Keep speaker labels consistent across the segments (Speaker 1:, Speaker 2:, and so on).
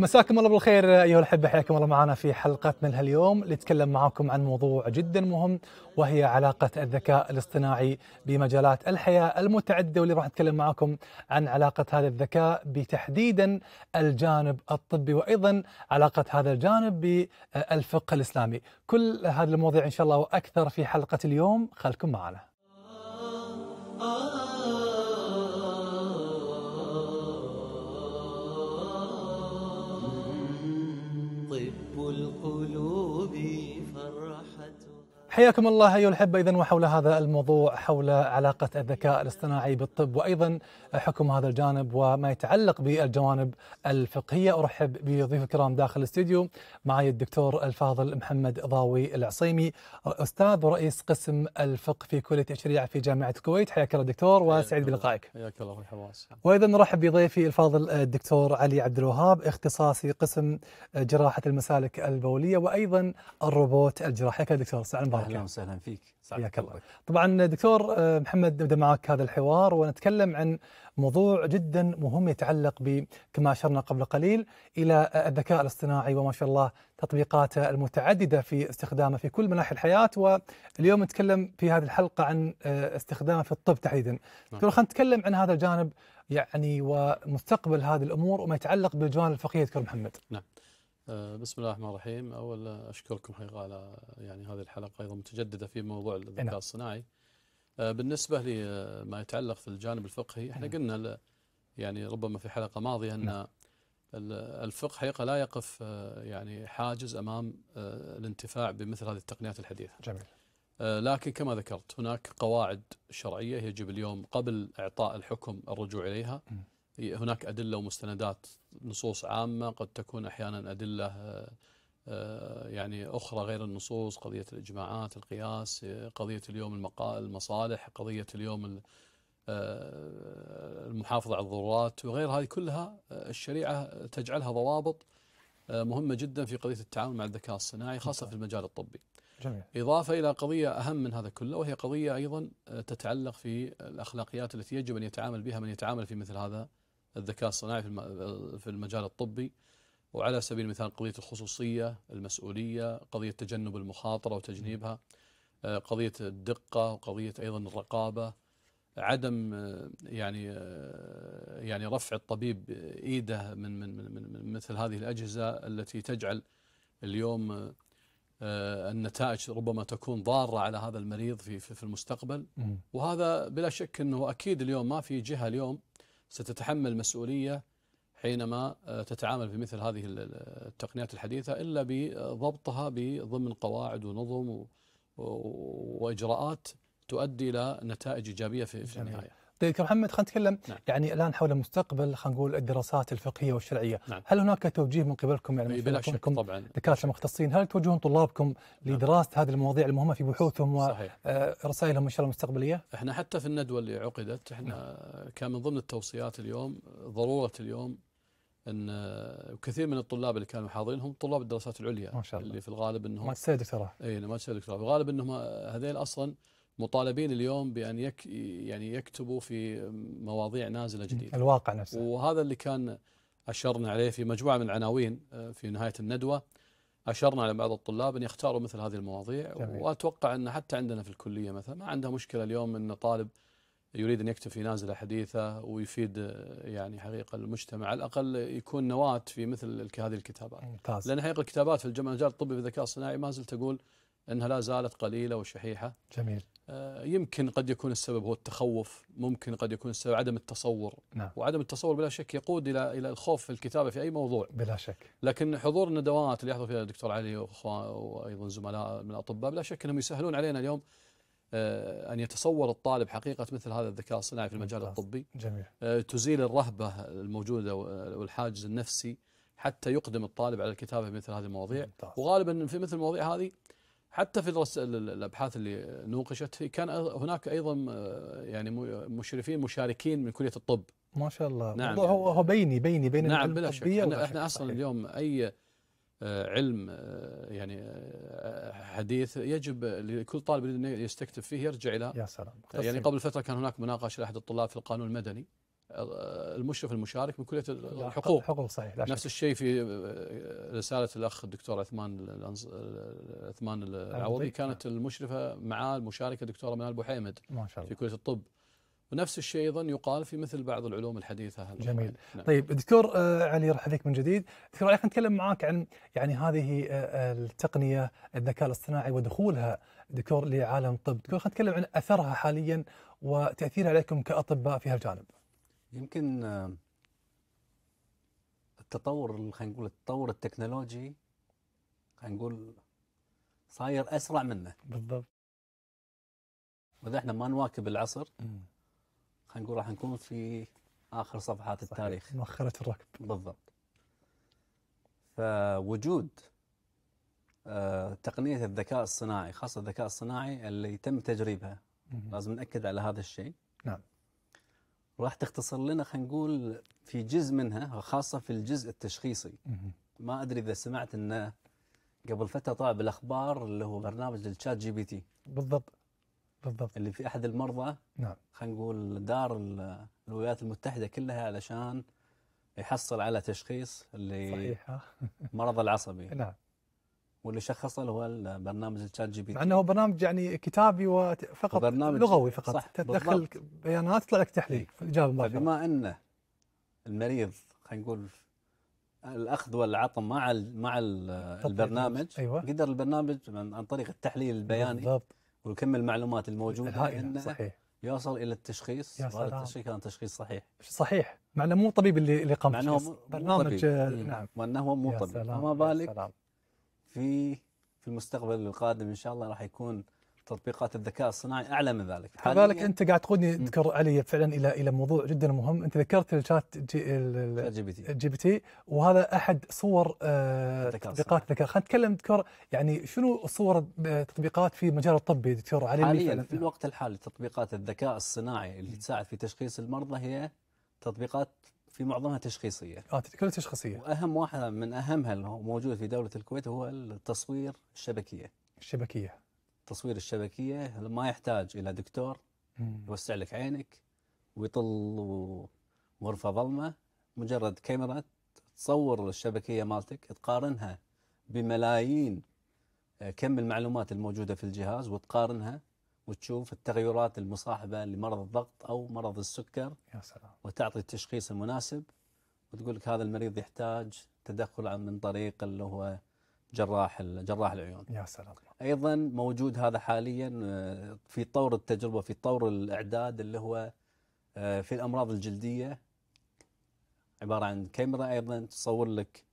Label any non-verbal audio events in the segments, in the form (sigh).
Speaker 1: مساكم الله بالخير ايها الاحبه حياكم الله معنا في حلقتنا لهاليوم نتكلم معاكم عن موضوع جدا مهم وهي علاقه الذكاء الاصطناعي بمجالات الحياه المتعدده واللي راح نتكلم معاكم عن علاقه هذا الذكاء بتحديدا الجانب الطبي وايضا علاقه هذا الجانب بالفقه الاسلامي، كل هذه المواضيع ان شاء الله واكثر في حلقه اليوم خلكم معنا. حياكم الله أيها الأحبة إذا وحول هذا الموضوع حول علاقة الذكاء الاصطناعي بالطب وأيضا حكم هذا الجانب وما يتعلق بالجوانب الفقهية أرحب بضيف الكرام داخل الاستديو معي الدكتور الفاضل محمد ضاوي العصيمي أستاذ ورئيس قسم الفقه في كلية الشريعة في جامعة الكويت حياك الله دكتور وسعيد بلقائك
Speaker 2: حياك الله مرحبا
Speaker 1: وأيضا نرحب بضيفي الفاضل الدكتور علي عبد الوهاب اختصاصي قسم جراحة المسالك البولية وأيضا الروبوت الجراحي حياك دكتور سعد اهلا
Speaker 3: وسهلا فيك حياك الله
Speaker 1: طبعا دكتور آه، محمد نبدا معك هذا الحوار ونتكلم عن موضوع جدا مهم يتعلق ب كما اشرنا قبل قليل الى الذكاء الاصطناعي وما شاء الله تطبيقاته المتعدده في استخدامه في كل مناحي الحياه واليوم نتكلم في هذه الحلقه عن آه، استخدامه في الطب تحديدا نعم. دكتور خلينا نتكلم عن هذا الجانب يعني ومستقبل هذه الامور وما يتعلق بالجوانب الفقهيه دكتور محمد
Speaker 2: نعم آه، بسم الله الرحمن الرحيم اول اشكركم حقيقه على يعني هذه الحلقه ايضا متجدده في موضوع نعم. الذكاء الصناعي آه، بالنسبه لما آه، يتعلق في الجانب الفقهي احنا نعم. قلنا يعني ربما في حلقه ماضيه ان نعم. الفقه حقيقه لا يقف يعني حاجز امام الانتفاع بمثل هذه التقنيات الحديثه جميل لكن كما ذكرت هناك قواعد شرعيه يجب اليوم قبل اعطاء الحكم الرجوع اليها هناك أدلة ومستندات نصوص عامة قد تكون أحيانا أدلة آه، آه، يعني أخرى غير النصوص قضية الإجماعات القياس آه، قضية اليوم المصالح قضية اليوم المحافظة على الضرورات وغير هذه كلها الشريعة تجعلها ضوابط مهمة جدا في قضية التعامل مع الذكاء الصناعي خاصة في المجال الطبي جميل. إضافة إلى قضية أهم من هذا كله وهي قضية أيضا تتعلق في الأخلاقيات التي يجب أن يتعامل بها من يتعامل في مثل هذا الذكاء الصناعي في المجال الطبي وعلى سبيل المثال قضية الخصوصية المسؤولية قضية تجنب المخاطرة وتجنيبها آه، قضية الدقة وقضية أيضا الرقابة عدم آه، يعني آه، يعني رفع الطبيب ايده من من من, من مثل هذه الاجهزه التي تجعل اليوم النتائج ربما تكون ضاره على هذا المريض في في المستقبل وهذا بلا شك انه اكيد اليوم ما في جهه اليوم ستتحمل مسؤولية حينما آه، تتعامل بمثل هذه التقنيات الحديثة إلا بضبطها بضمن قواعد ونظم وإجراءات تؤدي إلى نتائج إيجابية في النهاية
Speaker 1: دكتور محمد خلينا نتكلم نعم. يعني الان حول مستقبل خلينا نقول الدراسات الفقهيه والشرعيه، نعم. هل هناك توجيه من قبلكم يعني بلا شك طبعا دكاتره مختصين، هل توجهون طلابكم نعم. لدراسه هذه المواضيع المهمه في بحوثهم ورسائلهم آه، ان شاء الله المستقبليه؟
Speaker 2: احنا حتى في الندوه اللي عقدت احنا نعم. كان من ضمن التوصيات اليوم ضروره اليوم ان آه، كثير من الطلاب اللي كانوا حاضرين هم طلاب الدراسات العليا ما شاء الله. اللي في الغالب انهم ماجستير دكتوراه اي ماجستير دكتوراه في الغالب انهم آه، هذيل اصلا مطالبين اليوم بان يك يعني يكتبوا في مواضيع نازله جديده الواقع نفسه وهذا اللي كان اشرنا عليه في مجموعه من العناوين آه، في نهايه الندوه اشرنا على بعض الطلاب ان يختاروا مثل هذه المواضيع جميل. واتوقع ان حتى عندنا في الكليه مثلا ما عندها مشكله اليوم ان طالب يريد ان يكتب في نازله حديثه ويفيد آه، يعني حقيقه المجتمع على الاقل يكون نواه في مثل هذه الكتابات ممتاز. لان حقيقه الكتابات في المجال الطبي في الذكاء الصناعي ما زلت اقول انها لا زالت قليله وشحيحه جميل آه، يمكن قد يكون السبب هو التخوف ممكن قد يكون السبب عدم التصور نعم. وعدم التصور بلا شك يقود إلى إلى الخوف في الكتابة في أي موضوع بلا شك لكن حضور الندوات اللي يحضر فيها الدكتور علي وأيضا زملاء من الأطباء بلا شك أنهم يسهلون علينا اليوم آه، أن يتصور الطالب حقيقة مثل هذا الذكاء الصناعي في المجال ممتاز. الطبي جميل. آه، تزيل الرهبة الموجودة والحاجز النفسي حتى يقدم الطالب على الكتابة مثل هذه المواضيع ممتاز. وغالبا في مثل المواضيع هذه حتى في الابحاث اللي نوقشت كان هناك ايضا آه، يعني مشرفين مشاركين من كليه الطب
Speaker 1: ما شاء الله نعم يعني هو هو بيني بيني بين نعم بلا شك احنا,
Speaker 2: احنا اصلا صحيح. اليوم اي آه، علم آه، يعني حديث يجب لكل طالب يريد ان يستكتب فيه يرجع الى يا سلام يعني قبل فتره كان هناك مناقشه لاحد الطلاب في القانون المدني المشرف المشارك من كليه الحقوق حقوق صحيح نفس الشيء في آه، رساله الاخ الدكتور عثمان عثمان العوضي كانت المشرفه معاه المشاركه الدكتوره منال بوحيمد ما شاء الله في كليه الطب ونفس الشيء ايضا يقال في مثل بعض العلوم الحديثه جميل نعم. طيب
Speaker 1: دكتور آه، علي رحب بك من جديد دكتور علي خلينا نتكلم معاك عن يعني هذه آه، التقنيه الذكاء الاصطناعي ودخولها دكتور لعالم الطب دكتور خلينا نتكلم عن اثرها حاليا وتاثيرها عليكم كاطباء في هالجانب
Speaker 3: يمكن آه، التطور خلينا نقول التطور التكنولوجي خلينا نقول صاير اسرع منه بالضبط واذا احنا ما نواكب العصر خلينا نقول راح نكون في اخر صفحات صحيح. التاريخ مؤخره الركب بالضبط فوجود آه، تقنيه الذكاء الصناعي خاصه الذكاء الصناعي اللي تم تجريبها لازم ناكد على هذا الشيء نعم راح تختصر لنا خلينا نقول في جزء منها خاصة في الجزء التشخيصي ما أدري إذا سمعت أنه قبل فترة طلع بالأخبار اللي هو برنامج الشات جي بي تي بالضبط بالضبط اللي في أحد المرضى نعم خلينا نقول دار الولايات المتحدة كلها علشان يحصل على تشخيص اللي
Speaker 1: صحيح (laughs)
Speaker 3: مرض العصبي نعم واللي شخصه اللي هو البرنامج الشات جي بي مع
Speaker 1: انه هو برنامج يعني
Speaker 3: كتابي وفقط برنامج لغوي فقط صح تدخل
Speaker 1: بيانات تطلع لك تحليل في إيه. الاجابه مباشره
Speaker 3: بما ان المريض خلينا نقول الاخذ والعطم مع الـ مع الـ البرنامج أيوة. قدر البرنامج عن طريق التحليل البياني بالضبط وكم المعلومات الموجوده انه صحيح يوصل الى التشخيص وهذا التشخيص كان تشخيص صحيح
Speaker 1: صحيح مع انه مو طبيب اللي اللي قام مع انه برنامج نعم مع
Speaker 3: انه هو مو طبيب فما بالك في في المستقبل القادم ان شاء الله راح يكون تطبيقات الذكاء الصناعي اعلى من ذلك كذلك انت
Speaker 1: قاعد تقودني تذكر علي فعلا الى الى موضوع جدا مهم انت ذكرت الشات جي, بي تي جي بي تي وهذا احد صور آه، تطبيقات الذكاء خلينا نتكلم دكتور يعني شنو صور تطبيقات في المجال الطبي دكتور علي حاليا في
Speaker 3: الوقت الحالي تطبيقات الذكاء الصناعي اللي تساعد في تشخيص المرضى هي تطبيقات في معظمها تشخيصيه. اه كلها تشخيصيه. واهم واحده من اهمها اللي موجود في دوله الكويت هو التصوير الشبكيه. الشبكيه. تصوير الشبكيه ما يحتاج الى دكتور يوسع لك عينك ويطل غرفه ظلمه مجرد كاميرا تصور الشبكيه مالتك تقارنها بملايين آه، كم المعلومات الموجوده في الجهاز وتقارنها وتشوف التغيرات المصاحبة لمرض الضغط أو مرض السكر يا سلام. وتعطي التشخيص المناسب وتقول لك هذا المريض يحتاج تدخل من طريق اللي هو جراح جراح العيون يا سلام ايضا موجود هذا حاليا آه، في طور التجربه في طور الاعداد اللي هو آه، في الامراض الجلديه عباره عن كاميرا ايضا تصور لك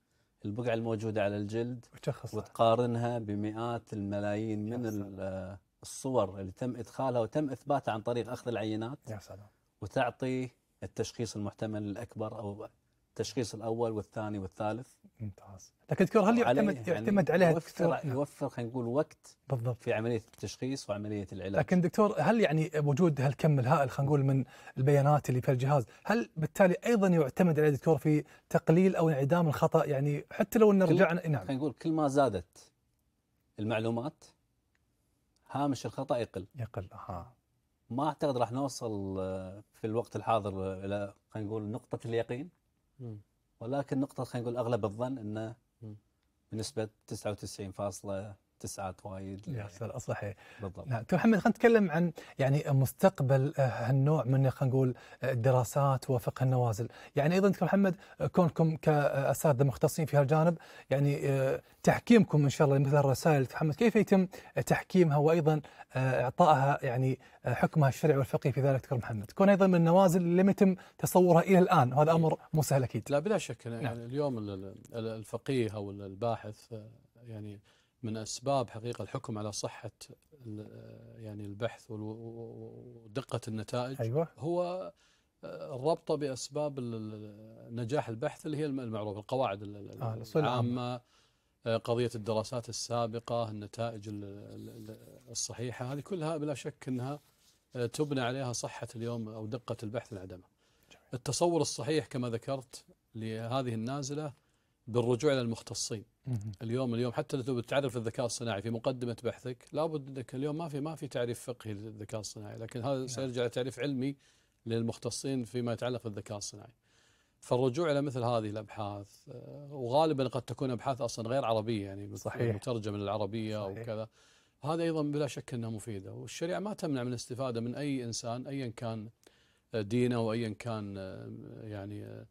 Speaker 3: البقع الموجوده على الجلد وتقارنها بمئات الملايين من آه، الصور اللي تم ادخالها وتم اثباتها عن طريق اخذ العينات يا سلام وتعطي التشخيص المحتمل الاكبر او التشخيص الاول والثاني والثالث ممتاز لكن دكتور هل يعتمد يعني يعتمد عليها يوفر يوفر خلينا نقول وقت بالضبط في عمليه التشخيص وعمليه العلاج لكن
Speaker 1: دكتور هل يعني وجود هالكم الهائل خلينا نقول من البيانات اللي في الجهاز هل بالتالي ايضا يعتمد عليه دكتور في تقليل او انعدام الخطا يعني حتى لو ان رجعنا نعم
Speaker 3: خلينا نقول كل ما زادت المعلومات هامش الخطا يقل يقل اها ما اعتقد راح نوصل آه، في الوقت الحاضر الى خلينا نقول نقطه اليقين ولكن نقطه خلينا نقول اغلب الظن انه بنسبه 99.99 تسعات وايد يا سلام صحيح بالضبط
Speaker 1: نعم محمد خلينا نتكلم عن يعني مستقبل آه، هالنوع من خلينا نقول آه، الدراسات وفقه النوازل، يعني ايضا دكتور محمد آه، كونكم كاساتذه مختصين في هالجانب يعني تحكيمكم ان شاء الله لمثل الرسائل محمد كيف يتم تحكيمها وايضا اعطائها يعني حكمها الشرعي والفقهي في ذلك دكتور محمد، كون ايضا من النوازل اللي لم يتم تصورها الى الان وهذا امر مو سهل اكيد. لا بلا شك يعني نعم.
Speaker 2: اليوم الفقيه او الباحث يعني من اسباب حقيقه الحكم على صحه آه، يعني البحث ودقه النتائج أيوة. هو آه، الربطه باسباب نجاح البحث اللي هي المعروفه القواعد آه العامه آه، قضيه الدراسات السابقه النتائج الصحيحه هذه كلها بلا شك انها تبنى عليها صحه اليوم او دقه البحث العدمه التصور الصحيح كما ذكرت لهذه النازله بالرجوع الى المختصين اليوم اليوم حتى لو بتعرف الذكاء الصناعي في مقدمه بحثك لابد انك اليوم ما في ما في تعريف فقهي للذكاء الصناعي لكن هذا نعم. سيرجع تعريف علمي للمختصين فيما يتعلق بالذكاء الصناعي فالرجوع الى مثل هذه الابحاث آه، وغالبا قد تكون ابحاث اصلا غير عربيه يعني صحيح مترجمه للعربيه صحيح. وكذا هذا ايضا بلا شك انها مفيده والشريعه ما تمنع من الاستفاده من اي انسان ايا إن كان آه، دينه وايا كان آه، يعني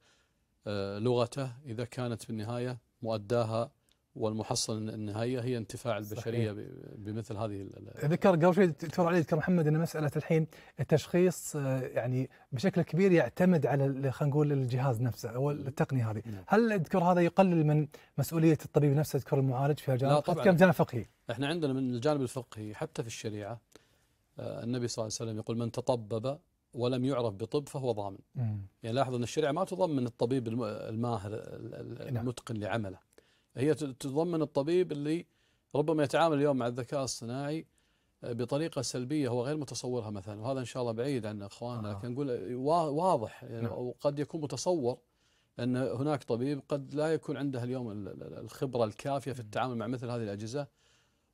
Speaker 2: آه، لغته إذا كانت في النهاية مؤداها والمحصل النهائية هي انتفاع البشرية صحيح. بمثل هذه
Speaker 1: ذكر قبل شوي دكتور علي ذكر محمد أن مسألة الحين التشخيص آه، يعني بشكل كبير يعتمد على خلينا نقول الجهاز نفسه أو نعم. التقنية هذه نعم. هل دكتور هذا يقلل من مسؤولية الطبيب نفسه دكتور المعالج في الجانب لا طبعا جانب فقهي
Speaker 2: احنا عندنا من الجانب الفقهي حتى في الشريعة آه، النبي صلى الله عليه وسلم يقول من تطبب ولم يعرف بطب فهو ضامن مم. يعني لاحظ أن الشريعة ما تضمن الطبيب الماهر نعم. المتقن لعمله هي تضمن الطبيب اللي ربما يتعامل اليوم مع الذكاء الصناعي آه، بطريقه سلبيه هو غير متصورها مثلا وهذا ان شاء الله بعيد عن اخواننا آه. لكن نقول واضح يعني نعم. وقد يكون متصور ان هناك طبيب قد لا يكون عنده اليوم الخبره الكافيه في التعامل مع مثل هذه الاجهزه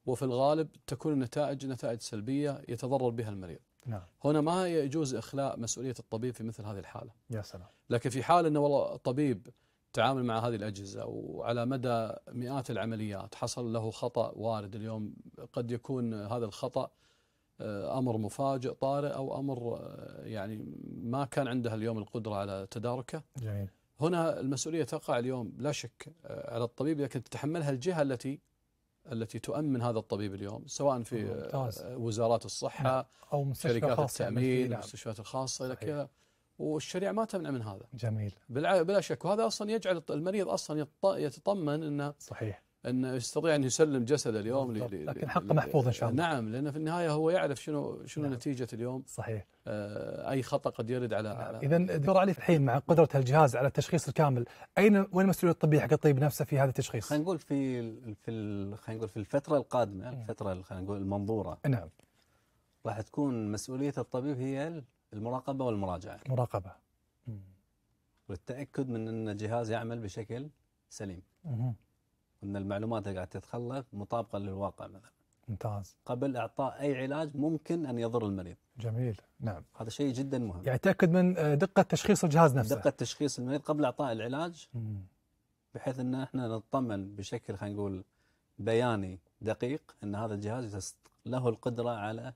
Speaker 2: وفي الغالب تكون النتائج نتائج سلبيه يتضرر بها المريض. نعم. هنا ما يجوز إخلاء مسؤولية الطبيب في مثل هذه الحالة يا سلام لكن في حال أنه والله الطبيب تعامل مع هذه الأجهزة وعلى مدى مئات العمليات حصل له خطأ وارد اليوم قد يكون هذا الخطأ آه، أمر مفاجئ طارئ أو أمر آه، يعني ما كان عنده اليوم القدرة على تداركه جميل هنا المسؤولية تقع اليوم لا شك آه، على الطبيب لكن تتحملها الجهة التي التي تؤمن هذا الطبيب اليوم سواء في ممتاز. آه، وزارات الصحة أو شركات يعني، التأمين إيه، نعم. المستشفيات الخاصة إلى كذا والشريعة ما تمنع من هذا جميل بلا شك وهذا أصلا يجعل المريض أصلا يتطمن أنه صحيح أنه يستطيع أن يسلم جسده اليوم لي لكن حقه محفوظ إن شاء الله نعم لأنه في النهاية هو يعرف شنو شنو نعم. نتيجة اليوم صحيح آه أي خطأ قد يرد على, نعم. على إذا دكتور علي
Speaker 1: الحين مع قدرة الجهاز على التشخيص الكامل أين وين المسؤولية الطبية حق الطبيب نفسه في هذا التشخيص؟ خلينا
Speaker 3: نقول في في خلينا نقول في الفترة القادمة الفترة خلينا نقول المنظورة نعم راح تكون مسؤولية الطبيب هي المراقبة والمراجعة المراقبة والتأكد من أن الجهاز يعمل بشكل سليم مم. ان المعلومات اللي قاعد تتخلق مطابقه للواقع مثلا. ممتاز. قبل اعطاء اي علاج ممكن ان يضر المريض.
Speaker 1: جميل، نعم.
Speaker 3: هذا شيء جدا مهم.
Speaker 1: يعني تاكد من آه، دقه تشخيص الجهاز نفسه. دقه
Speaker 3: تشخيص المريض قبل اعطاء العلاج مم. بحيث ان احنا نطمن بشكل خلينا نقول بياني دقيق ان هذا الجهاز له القدره على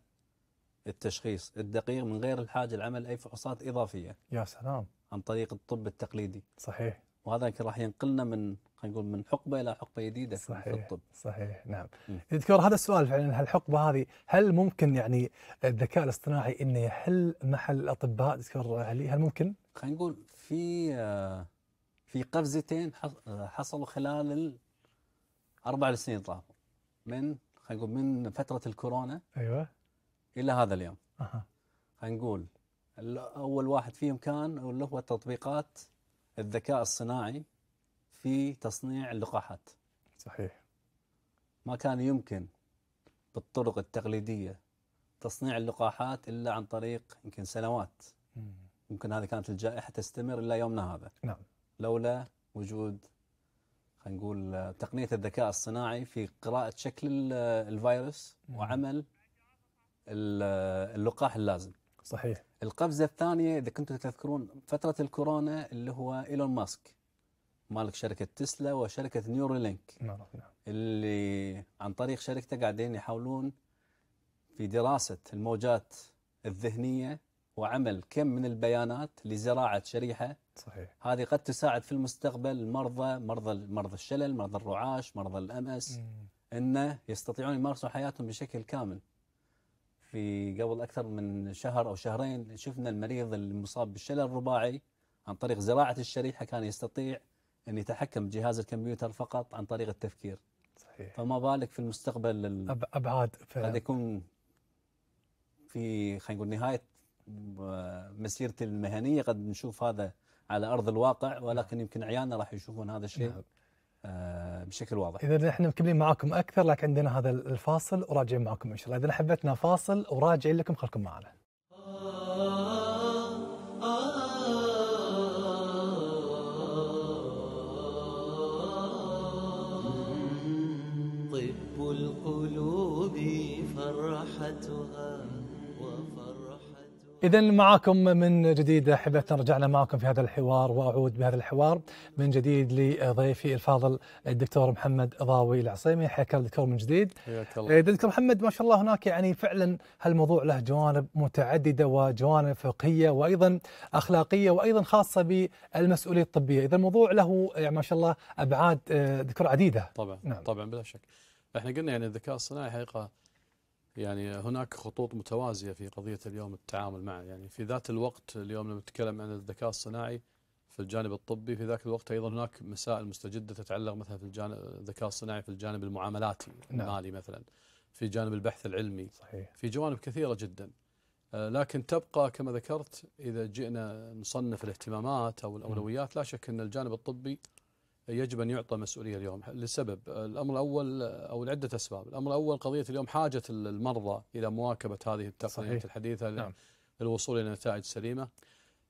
Speaker 3: التشخيص الدقيق من غير الحاجه لعمل اي فحوصات اضافيه. يا سلام. عن طريق الطب التقليدي. صحيح. وهذا يمكن راح ينقلنا من خلينا نقول من حقبه الى حقبه جديده صحيح في الطب. صحيح نعم.
Speaker 1: دكتور هذا السؤال فعلا الحقبه هذه هل ممكن يعني الذكاء الاصطناعي انه يحل محل الاطباء دكتور علي هل ممكن؟
Speaker 3: خلينا نقول في في قفزتين حصلوا خلال الاربع سنين طافوا من خلينا نقول من فتره الكورونا ايوه الى هذا اليوم. اها خلينا نقول اول واحد فيهم كان اللي هو التطبيقات الذكاء الصناعي في تصنيع اللقاحات صحيح ما كان يمكن بالطرق التقليدية تصنيع اللقاحات إلا عن طريق يمكن سنوات يمكن هذه كانت الجائحة تستمر إلى يومنا هذا نعم لولا وجود خلينا نقول تقنية الذكاء الصناعي في قراءة شكل الفيروس وعمل اللقاح اللازم صحيح القفزه الثانيه اذا كنتم تذكرون فتره الكورونا اللي هو ايلون ماسك مالك شركه تسلا وشركه نيورلينك نعم،, نعم اللي عن طريق شركته قاعدين يحاولون في دراسه الموجات الذهنيه وعمل كم من البيانات لزراعه شريحه صحيح هذه قد تساعد في المستقبل المرضى مرضى مرضى الشلل مرضى الرعاش مرضى الام اس انه يستطيعون يمارسوا حياتهم بشكل كامل في قبل أكثر من شهر أو شهرين شفنا المريض المصاب بالشلل الرباعي عن طريق زراعة الشريحة كان يستطيع أن يتحكم بجهاز الكمبيوتر فقط عن طريق التفكير صحيح. فما بالك في المستقبل أبعاد قد يكون في خلينا نقول نهاية آه، مسيرتي المهنية قد نشوف هذا على أرض الواقع ولكن نعم. يمكن عيالنا راح يشوفون هذا الشيء نعم. آه، بشكل واضح
Speaker 1: اذا احنا مكملين معاكم اكثر لكن عندنا هذا الفاصل وراجعين معاكم ان شاء الله اذا حبيتنا فاصل وراجعين لكم خلكم معنا إذا معكم من جديد أحبتنا رجعنا معكم في هذا الحوار وأعود بهذا الحوار من جديد لضيفي الفاضل الدكتور محمد ضاوي العصيمي حياك الله دكتور من جديد الله. إيه، دكتور محمد ما شاء الله هناك يعني فعلا هالموضوع له جوانب متعددة وجوانب فقهية وأيضا أخلاقية وأيضا خاصة بالمسؤولية الطبية إذا الموضوع له يعني ما شاء الله أبعاد آه، دكتور عديدة
Speaker 2: طبعا نعم. طبعا بلا شك احنا قلنا يعني الذكاء الصناعي حقيقة يعني هناك خطوط متوازيه في قضيه اليوم التعامل معه يعني في ذات الوقت اليوم لما نتكلم عن الذكاء الصناعي في الجانب الطبي في ذاك الوقت ايضا هناك مسائل مستجده تتعلق مثلا في الجانب الذكاء الصناعي في الجانب المعاملاتي نعم. المالي مثلا في جانب البحث العلمي صحيح. في جوانب كثيره جدا آه، لكن تبقى كما ذكرت اذا جئنا نصنف الاهتمامات او الاولويات لا شك ان الجانب الطبي يجب أن يعطى مسؤولية اليوم لسبب الأمر الأول أو لعدة أسباب الأمر الأول قضية اليوم حاجة المرضى إلى مواكبة هذه التقنيات الحديثة نعم. للوصول إلى نتائج سليمة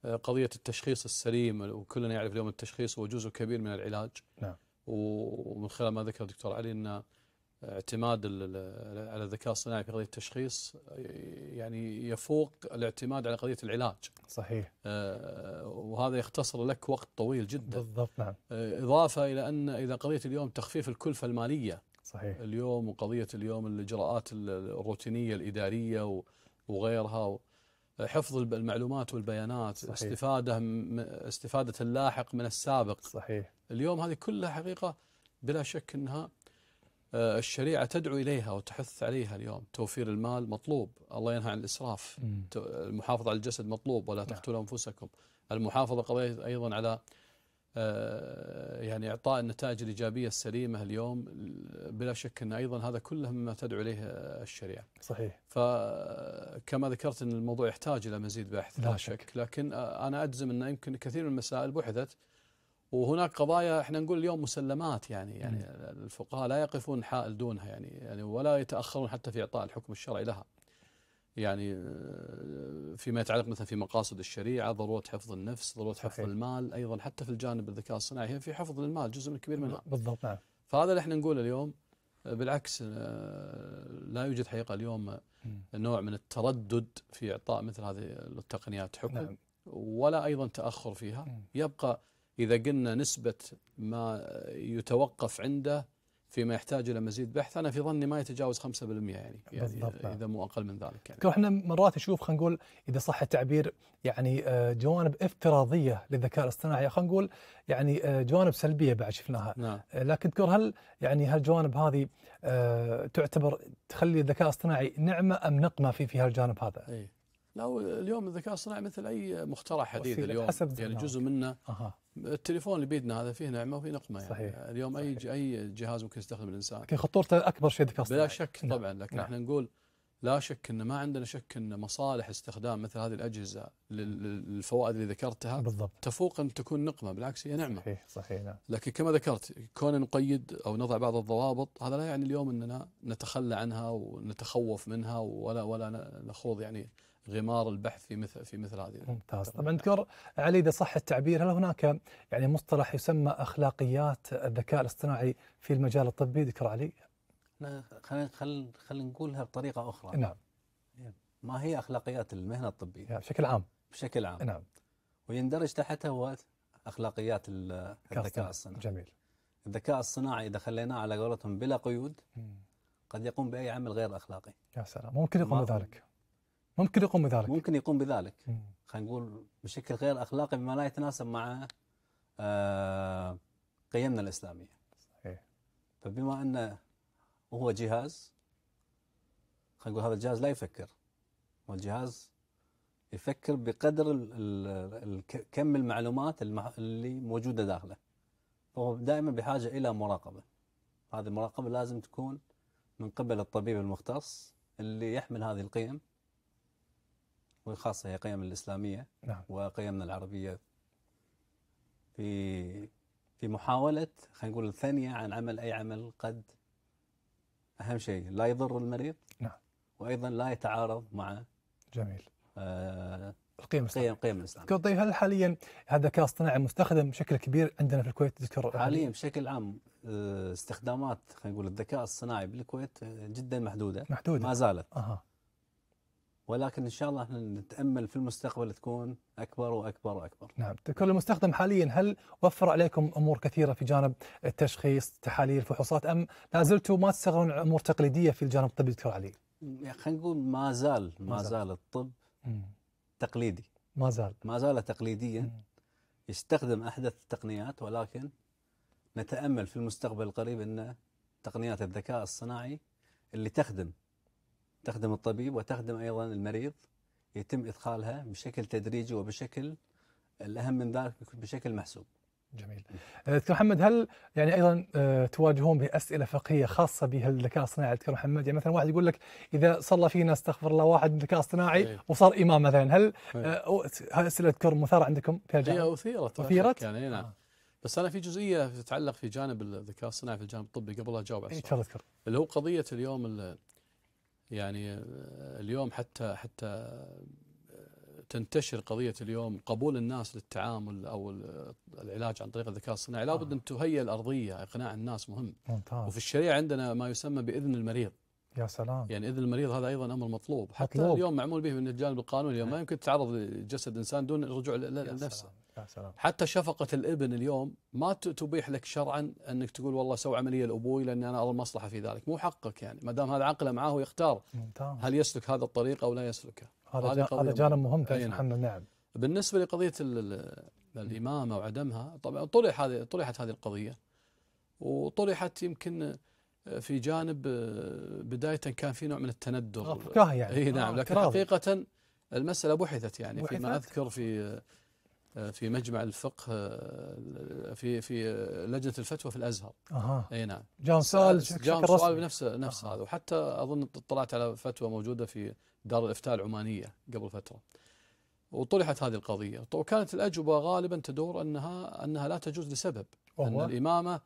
Speaker 2: آه، قضية التشخيص السليم وكلنا يعرف اليوم التشخيص هو جزء كبير من العلاج نعم. ومن خلال ما ذكر الدكتور علي أن اعتماد على الذكاء الصناعي في قضيه التشخيص يعني يفوق الاعتماد على قضيه العلاج. صحيح. آه، وهذا يختصر لك وقت طويل جدا. بالضبط نعم. آه، اضافه الى ان اذا قضيه اليوم تخفيف الكلفه الماليه. صحيح. اليوم وقضيه اليوم الاجراءات الروتينيه الاداريه وغيرها حفظ المعلومات والبيانات صحيح. استفاده استفاده اللاحق من السابق. صحيح. اليوم هذه كلها حقيقه بلا شك انها آه، الشريعة تدعو إليها وتحث عليها اليوم توفير المال مطلوب الله ينهى عن الإسراف المحافظة على الجسد مطلوب ولا نعم. تقتلوا أنفسكم المحافظة قضية أيضا على آه، يعني إعطاء النتائج الإيجابية السليمة اليوم بلا شك أن أيضا هذا كله مما تدعو إليه الشريعة صحيح فكما ذكرت أن الموضوع يحتاج إلى مزيد بحث لا, شك. شك لكن آه، أنا أجزم أن يمكن كثير من المسائل بحثت وهناك قضايا احنا نقول اليوم مسلمات يعني يعني الفقهاء لا يقفون حائل دونها يعني يعني ولا يتاخرون حتى في اعطاء الحكم الشرعي لها. يعني آه، فيما يتعلق مثلا في مقاصد الشريعه، ضروره حفظ النفس، ضروره صحيح. حفظ المال، ايضا حتى في الجانب الذكاء الصناعي هي في حفظ المال جزء من كبير منها. بالضبط نعم. فهذا اللي احنا نقوله اليوم بالعكس آه، لا يوجد حقيقه اليوم نوع من التردد في اعطاء مثل هذه التقنيات حكم نعم. ولا ايضا تاخر فيها، يبقى إذا قلنا نسبة ما يتوقف عنده فيما يحتاج إلى مزيد بحث أنا في ظني ما يتجاوز 5% يعني, يعني نعم. إذا مو أقل من ذلك يعني
Speaker 1: إحنا مرات نشوف خلينا نقول إذا صح التعبير يعني آه، جوانب افتراضية للذكاء الاصطناعي خلينا نقول يعني آه، جوانب سلبية بعد شفناها نعم. آه، لكن دكتور هل يعني هالجوانب هذه تعتبر تخلي الذكاء الاصطناعي نعمة أم نقمة في في هالجانب هذا؟ أي.
Speaker 2: لو اليوم الذكاء الصناعي مثل اي مخترع حديث اليوم حسب يعني جزء منه أه. التليفون اللي بيدنا هذا فيه نعمه وفيه نقمه يعني صحيح. اليوم صحيح. اي اي جهاز ممكن يستخدم الانسان لكن خطورته اكبر شيء الذكاء الصناعي بلا شك نعم. طبعا لكن نعم. احنا نقول لا شك ان ما عندنا شك ان مصالح استخدام مثل هذه الاجهزه للفوائد اللي ذكرتها بالضبط. تفوق ان تكون نقمه بالعكس هي نعمه صحيح صحيح نعم لكن كما ذكرت كون نقيد او نضع بعض الضوابط هذا لا يعني اليوم اننا نتخلى عنها ونتخوف منها ولا ولا نخوض يعني غمار البحث في مثل في مثل هذه ممتاز
Speaker 1: طبعا دكتور علي اذا صح التعبير هل هناك يعني مصطلح يسمى اخلاقيات الذكاء الاصطناعي في المجال الطبي دكتور علي؟
Speaker 3: خلينا خل خلينا نقولها بطريقه اخرى نعم ما هي اخلاقيات المهنه الطبيه؟ بشكل عام بشكل عام نعم ويندرج تحتها هو اخلاقيات الذكاء الصناعي جميل الذكاء الصناعي اذا خليناه على قولتهم بلا قيود قد يقوم باي عمل غير اخلاقي
Speaker 1: يا سلام ممكن يقوم بذلك
Speaker 3: ممكن يقوم بذلك ممكن يقوم بذلك خلينا نقول بشكل غير اخلاقي بما لا يتناسب مع آه، قيمنا الاسلاميه صحيح فبما انه هو جهاز خلينا نقول هذا الجهاز لا يفكر هو الجهاز يفكر بقدر كم المعلومات اللي موجوده داخله فهو دائما بحاجه الى مراقبه هذه المراقبه لازم تكون من قبل الطبيب المختص اللي يحمل هذه القيم وخاصة هي قيم الإسلامية نعم. وقيمنا العربية في في محاولة خلينا نقول الثانية عن عمل أي عمل قد أهم شيء لا يضر المريض نعم وأيضا لا يتعارض مع جميل آه القيم الاسلاميه القيم الاسلاميه
Speaker 1: دكتور طيب هل حاليا هذا الذكاء الاصطناعي مستخدم بشكل كبير عندنا في الكويت دكتور حاليا
Speaker 3: بشكل عام آه، استخدامات خلينا نقول الذكاء الصناعي بالكويت آه، جدا محدوده محدوده ما زالت أه. ولكن ان شاء الله احنا نتامل في المستقبل تكون اكبر واكبر واكبر.
Speaker 1: نعم، دكتور المستخدم حاليا هل وفر عليكم امور كثيره في جانب التشخيص، تحاليل، فحوصات ام لا زلتوا ما تستغلون امور تقليديه في الجانب الطبي دكتور علي؟
Speaker 3: خلينا نقول ما زال ما زال الطب مم. تقليدي. ما زال ما زال تقليديا مم. يستخدم احدث التقنيات ولكن نتامل في المستقبل القريب ان تقنيات الذكاء الصناعي اللي تخدم تخدم الطبيب وتخدم أيضا المريض يتم إدخالها بشكل تدريجي وبشكل الأهم من ذلك بشكل محسوب جميل
Speaker 1: أه، دكتور محمد هل يعني ايضا أه، تواجهون باسئله فقهيه خاصه بهالذكاء الصناعي دكتور محمد يعني مثلا واحد يقول لك اذا صلى فينا استغفر الله واحد ذكاء اصطناعي إيه. وصار امام مثلا هل إيه. أه، اسئله تكون مثاره عندكم في هالجانب؟ هي إيه،
Speaker 2: اثيرت اثيرت؟ يعني نعم آه. بس انا في جزئيه تتعلق في جانب الذكاء الصناعي في الجانب الطبي قبل لا اجاوب على السؤال اللي هو قضيه اليوم يعني آه، اليوم حتى حتى آه، تنتشر قضية اليوم قبول الناس للتعامل أو العلاج عن طريق الذكاء الصناعي لابد آه. أن تهيئ الأرضية إقناع الناس مهم ممتاز. وفي الشريعة عندنا ما يسمى بإذن المريض يا سلام يعني اذن المريض هذا ايضا امر مطلوب حتى مطلوب. اليوم معمول به من الجانب القانوني اليوم ما نعم. يمكن تعرض جسد انسان دون الرجوع لنفسه يا سلام. حتى شفقه الابن اليوم ما تبيح لك شرعا انك تقول والله سوي عمليه لابوي لاني انا ارى المصلحه في ذلك مو حقك يعني ما دام هذا عقله معاه ويختار ممتاز. هل يسلك هذا الطريق او لا يسلكه هذا هذا جانب مهم محمد نعم. نعم بالنسبه لقضيه الامامه وعدمها طبعا طرح هذه طرحت هذه القضيه وطرحت يمكن في جانب آه، بدايه كان في نوع من التندر فكاهه يعني اي نعم آه، لكن لكن حقيقه المساله بحثت يعني بحثت فيما اذكر في آه، في مجمع الفقه في في لجنه الفتوى في الازهر اها اي نعم جان سال جان سال بنفس نفس هذا وحتى اظن اطلعت على فتوى موجوده في دار الافتاء العمانيه قبل فتره وطرحت هذه القضيه وكانت الاجوبه غالبا تدور انها انها لا تجوز لسبب ان الامامه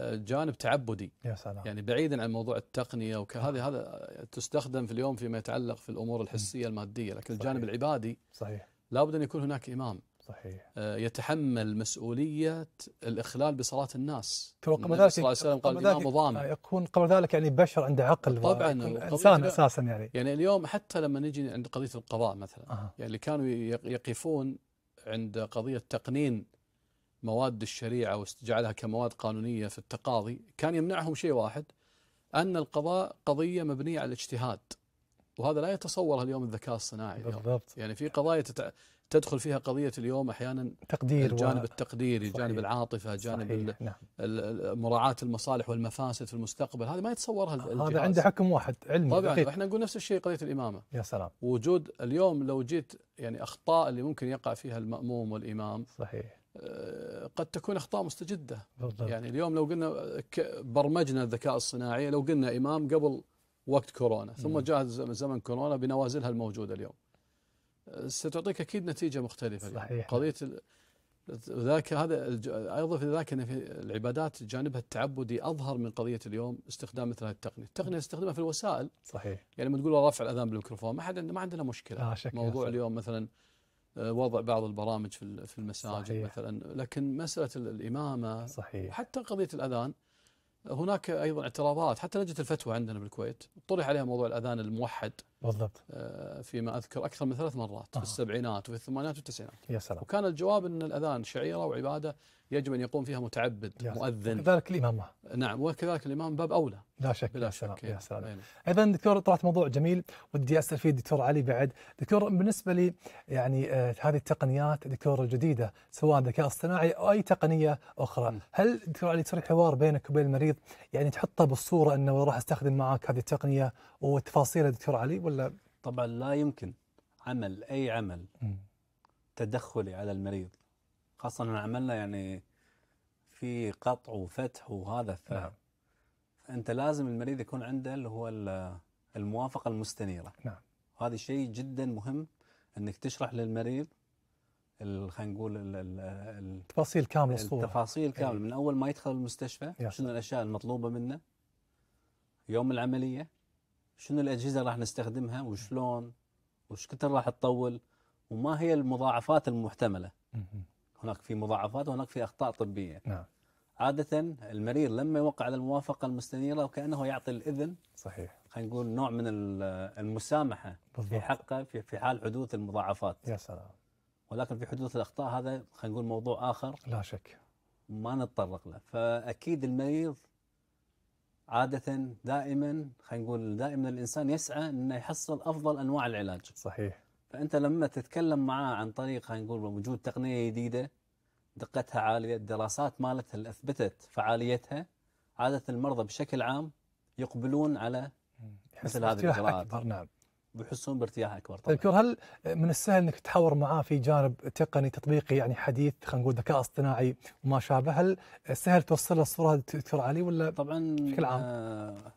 Speaker 2: جانب تعبدي يا سلام. يعني بعيدا عن موضوع التقنيه وكهذه هذا تستخدم في اليوم فيما يتعلق في الامور الحسيه الماديه لكن صحيح. الجانب العبادي صحيح لابد ان يكون هناك امام صحيح آه، يتحمل مسؤوليه الاخلال بصلاه الناس قبل ذلك صلى الله عليه وسلم قال الامام ضامن آه،
Speaker 1: يكون قبل ذلك يعني بشر عنده عقل طبعا انسان اساسا يعني
Speaker 2: يعني اليوم حتى لما نجي عند قضيه القضاء مثلا أه. يعني اللي كانوا يقفون عند قضيه تقنين مواد الشريعة واستجعلها كمواد قانونية في التقاضي كان يمنعهم شيء واحد أن القضاء قضية مبنية على الاجتهاد وهذا لا يتصورها اليوم الذكاء الصناعي بالضبط يعني في قضايا تتع... تدخل فيها قضية اليوم أحيانا تقدير الجانب و... التقديري صحيح. جانب العاطفة جانب ال... نعم. مراعاة المصالح والمفاسد في المستقبل هذا ما يتصورها الجهاز. هذا عنده حكم واحد علمي طبعا دقيق. احنا نقول نفس الشيء قضية الإمامة يا سلام وجود اليوم لو جيت يعني أخطاء اللي ممكن يقع فيها المأموم والإمام صحيح آه، قد تكون اخطاء مستجده بالضبط. يعني اليوم لو قلنا برمجنا الذكاء الصناعي لو قلنا امام قبل وقت كورونا ثم نعم. جاء زمن كورونا بنوازلها الموجوده اليوم آه، ستعطيك اكيد نتيجه مختلفه صحيح قضيه ذاك هذا ايضا في ذاك ان في العبادات جانبها التعبدي اظهر من قضيه اليوم استخدام مثل هذه التقنيه، التقنيه نستخدمها في الوسائل صحيح يعني لما تقول رفع الاذان بالميكروفون ما حد ما عندنا مشكله آه موضوع صحيح. اليوم مثلا آه، وضع بعض البرامج في في المساجد صحيح. مثلا لكن مساله الامامه صحيح. وحتى قضيه الاذان هناك ايضا اعتراضات حتى لجنه الفتوى عندنا بالكويت طرح عليها موضوع الاذان الموحد بالضبط آه، فيما اذكر اكثر من ثلاث مرات آه. في السبعينات وفي الثمانينات والتسعينات يا سلام وكان الجواب ان الاذان شعيره وعباده يجب أن يقوم فيها متعبد مؤذن كذلك الإمام نعم وكذلك الإمام باب أولى لا شك بلا شك يا سلام
Speaker 1: ايضا دكتور طلعت موضوع جميل ودي اسال فيه دكتور علي بعد دكتور بالنسبه لي يعني آه هذه التقنيات دكتور الجديده سواء ذكاء اصطناعي او اي تقنيه اخرى م. هل دكتور علي تصير حوار بينك وبين المريض يعني تحطه بالصوره انه راح استخدم معك هذه التقنيه وتفاصيلها دكتور علي ولا
Speaker 3: طبعا لا يمكن عمل اي عمل م. تدخلي على المريض خاصة ان عملنا يعني في قطع وفتح وهذا ف... نعم. فانت لازم المريض يكون عنده اللي هو الموافقة المستنيرة نعم وهذا شيء جدا مهم انك تشرح للمريض خلينا نقول التفاصيل كامله الصوره التفاصيل إيه. كامله من اول ما يدخل المستشفى شنو الاشياء المطلوبه منه يوم العمليه شنو الاجهزه راح نستخدمها وشلون وش كثر راح تطول وما هي المضاعفات المحتمله هناك في مضاعفات وهناك في اخطاء طبيه نعم عاده المريض لما يوقع على الموافقه المستنيره وكانه يعطي الاذن صحيح خلينا نقول نوع من المسامحه بالضبط. في حقه في حال حدوث المضاعفات يا سلام ولكن في حدوث الاخطاء هذا خلينا نقول موضوع اخر لا شك ما نتطرق له فاكيد المريض عادة دائما خلينا نقول دائما الانسان يسعى انه يحصل افضل انواع العلاج. صحيح. فأنت لما تتكلم معاه عن طريق نقول وجود تقنية جديدة دقتها عالية الدراسات مالتها اللي أثبتت فعاليتها عادة المرضى بشكل عام يقبلون على مثل هذه الاجراءات نعم ويحسون بارتياح اكبر طبعا.
Speaker 1: دكتور هل من السهل انك تحاور معاه في جانب تقني تطبيقي يعني حديث خلينا نقول ذكاء اصطناعي وما شابه، هل سهل توصل له الصوره دكتور علي ولا طبعا بشكل عام؟
Speaker 3: آه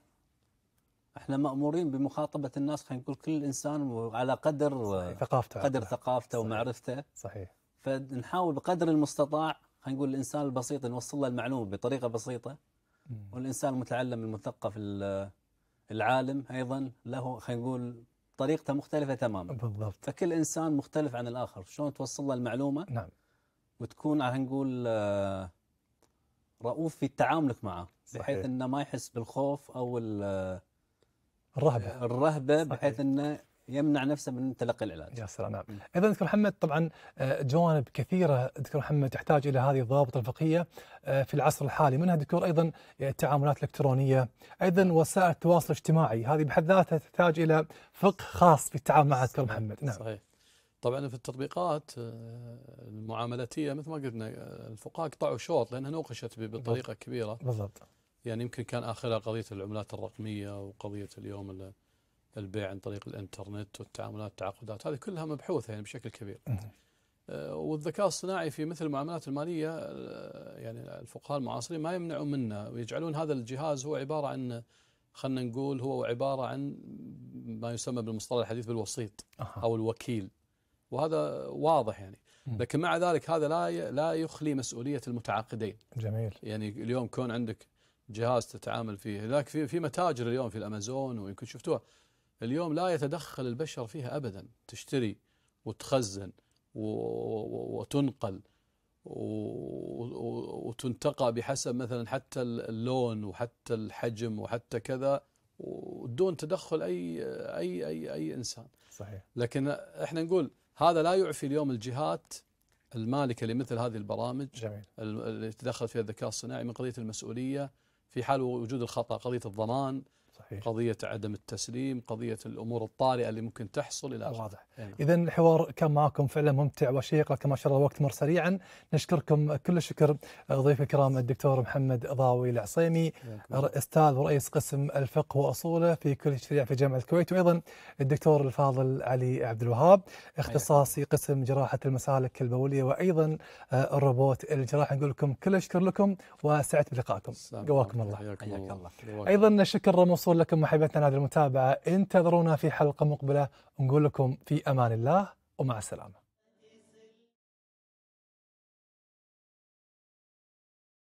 Speaker 3: احنا مامورين بمخاطبه الناس خلينا نقول كل انسان على قدر صحيح. ثقافته قدر ثقافته صحيح. ومعرفته صحيح فنحاول بقدر المستطاع خلينا نقول الانسان البسيط نوصل له المعلومه بطريقه بسيطه م. والانسان المتعلم المثقف العالم ايضا له خلينا نقول طريقته مختلفه تماما بالضبط فكل انسان مختلف عن الاخر شلون توصل له المعلومه نعم وتكون خلينا نقول رؤوف في تعاملك معه بحيث انه ما يحس بالخوف او الرهبه الرهبه صحيح. بحيث انه يمنع نفسه من تلقي العلاج. يا سلام نعم.
Speaker 1: ايضا دكتور محمد طبعا آه، جوانب كثيره دكتور محمد تحتاج الى هذه الضوابط الفقهيه آه، في العصر الحالي، منها دكتور ايضا التعاملات الالكترونيه، ايضا وسائل التواصل الاجتماعي، هذه بحد ذاتها تحتاج الى فقه خاص في التعامل مع دكتور محمد. نعم.
Speaker 2: صحيح. طبعا في التطبيقات آه، المعاملاتيه مثل ما قلنا الفقهاء قطعوا شوط لانها نوقشت بطريقه كبيره. بالضبط. يعني يمكن كان آخرها قضية العملات الرقمية وقضية اليوم البيع عن طريق الإنترنت والتعاملات التعاقدات هذه كلها مبحوثة يعني بشكل كبير آه، والذكاء الصناعي في مثل المعاملات المالية آه، يعني الفقهاء المعاصرين ما يمنعون منه ويجعلون هذا الجهاز هو عبارة عن خلنا نقول هو عبارة عن ما يسمى بالمصطلح الحديث بالوسيط أو الوكيل وهذا واضح يعني لكن مع ذلك هذا لا لا يخلي مسؤولية المتعاقدين جميل يعني اليوم كون عندك جهاز تتعامل فيه لذلك في, في متاجر اليوم في الأمازون ويمكن شفتوها اليوم لا يتدخل البشر فيها أبدا تشتري وتخزن وتنقل وتنتقى بحسب مثلا حتى اللون وحتى الحجم وحتى كذا ودون تدخل أي, أي, أي, أي إنسان صحيح لكن احنا نقول هذا لا يعفي اليوم الجهات المالكة لمثل هذه البرامج جميل. اللي تدخل فيها الذكاء الصناعي من قضية المسؤولية في حال وجود الخطأ قضية الضمان صحيح. قضية عدم التسليم قضية الأمور الطارئة اللي ممكن تحصل إلى آخره واضح يعني.
Speaker 1: إذا الحوار كان معكم فعلا ممتع وشيق لكن ما شاء الله الوقت مر سريعا نشكركم كل الشكر ضيف الكرام الدكتور محمد ضاوي العصيمي أستاذ ورئيس قسم الفقه وأصوله في كلية الشريعة في جامعة الكويت وأيضا الدكتور الفاضل علي عبد الوهاب اختصاصي قسم جراحة المسالك البولية وأيضا الروبوت الجراحي نقول لكم كل الشكر لكم وسعدت بلقائكم قواكم الله حياك الله, أيضا شكر وصول لكم محبتنا هذه المتابعة انتظرونا في حلقة مقبلة نقول لكم في أمان الله ومع السلامة